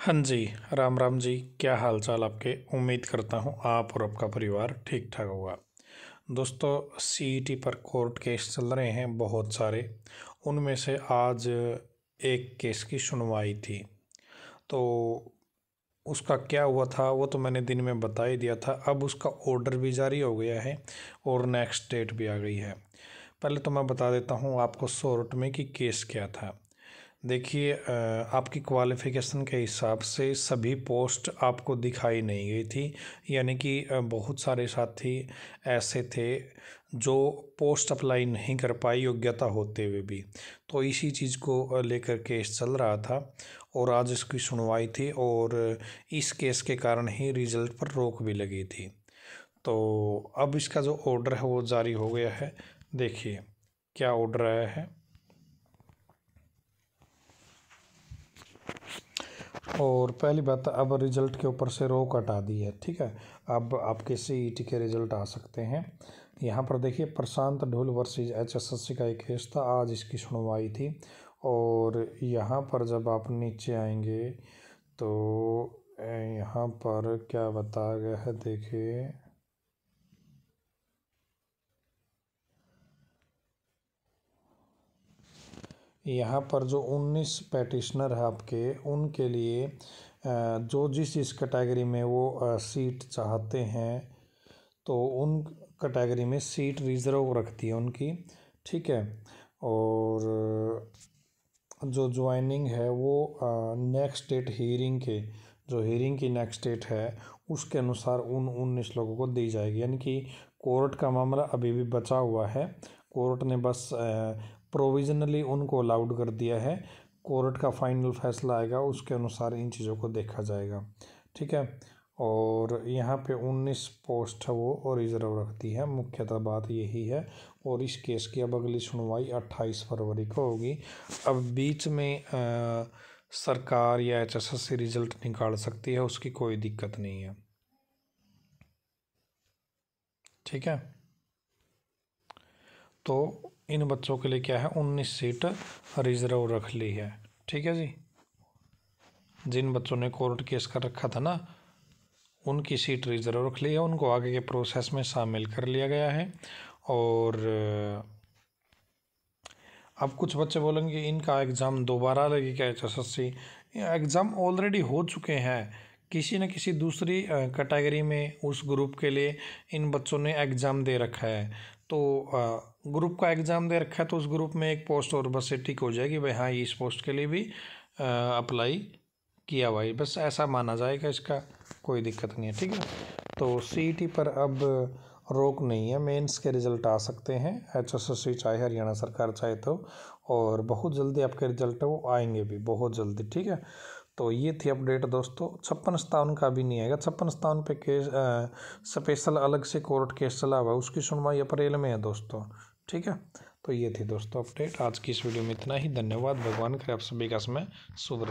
हाँ जी राम राम जी क्या हाल चाल आपके उम्मीद करता हूँ आप और आपका परिवार ठीक ठाक होगा दोस्तों सी e पर कोर्ट केस चल रहे हैं बहुत सारे उनमें से आज एक केस की सुनवाई थी तो उसका क्या हुआ था वो तो मैंने दिन में बता ही दिया था अब उसका ऑर्डर भी जारी हो गया है और नेक्स्ट डेट भी आ गई है पहले तो मैं बता देता हूँ आपको शॉर्ट में कि केस क्या था देखिए आपकी क्वालिफ़िकेशन के हिसाब से सभी पोस्ट आपको दिखाई नहीं गई थी यानी कि बहुत सारे साथी ऐसे थे जो पोस्ट अप्लाई नहीं कर पाए योग्यता होते हुए भी तो इसी चीज़ को लेकर केस चल रहा था और आज इसकी सुनवाई थी और इस केस के कारण ही रिजल्ट पर रोक भी लगी थी तो अब इसका जो ऑर्डर है वो जारी हो गया है देखिए क्या ऑर्डर आया है और पहली बात तो अब रिज़ल्ट के ऊपर से रोक हटा दी है ठीक है अब आपके सी के रिज़ल्ट आ सकते हैं यहाँ पर देखिए प्रशांत ढोल वर्सेज सी का एक केस था आज इसकी सुनवाई थी और यहाँ पर जब आप नीचे आएंगे तो यहाँ पर क्या बताया गया है देखिए यहाँ पर जो 19 पैटिशनर है आपके उनके लिए जो जिस जिस कैटेगरी में वो सीट चाहते हैं तो उन कैटेगरी में सीट रिज़र्व रखती है उनकी ठीक है और जो ज्वाइनिंग है वो नेक्स्ट डेट हियरिंग के जो हियरिंग की नेक्स्ट डेट है उसके अनुसार उन उन्नीस लोगों को दी जाएगी यानी कि कोर्ट का मामला अभी भी बचा हुआ है कोर्ट ने बस प्रोविजनली उनको अलाउड कर दिया है कोर्ट का फाइनल फैसला आएगा उसके अनुसार इन चीज़ों को देखा जाएगा ठीक है और यहाँ पे 19 पोस्ट है वो रिजर्व रखती है मुख्यतः बात यही है और इस केस की अब अगली सुनवाई 28 फरवरी को होगी अब बीच में आ, सरकार या एच एस रिजल्ट निकाल सकती है उसकी कोई दिक्कत नहीं है ठीक है तो इन बच्चों के लिए क्या है उन्नीस सीट रिजर्व रख ली है ठीक है जी जिन बच्चों ने कोर्ट केस कर रखा था ना उनकी सीट रिजर्व रख ली है उनको आगे के प्रोसेस में शामिल कर लिया गया है और अब कुछ बच्चे बोलेंगे इनका एग्ज़ाम दोबारा लगेगा H S S C exam already हो चुके हैं किसी न किसी दूसरी कैटेगरी में उस ग्रुप के लिए इन बच्चों ने एग्ज़ाम दे रखा है तो ग्रुप का एग्ज़ाम दे रखा है तो उस ग्रुप में एक पोस्ट और बस से टिक हो जाएगी भाई हाँ इस पोस्ट के लिए भी अप्लाई किया है बस ऐसा माना जाएगा इसका कोई दिक्कत नहीं है ठीक है तो सी e पर अब रोक नहीं है मेंस के रिज़ल्ट आ सकते हैं एच एस एस सी चाहे हरियाणा सरकार चाहे तो और बहुत जल्दी आपके रिज़ल्ट वो आएंगे भी बहुत जल्दी ठीक है तो ये थी अपडेट दोस्तों छप्पन स्थान का भी नहीं आएगा छप्पन स्थान पे केस स्पेशल अलग से कोर्ट केस चला हुआ उसकी सुनवाई अप्रैल में है दोस्तों ठीक है तो ये थी दोस्तों अपडेट आज की इस वीडियो में इतना ही धन्यवाद भगवान करे आप सभी का समय शुभ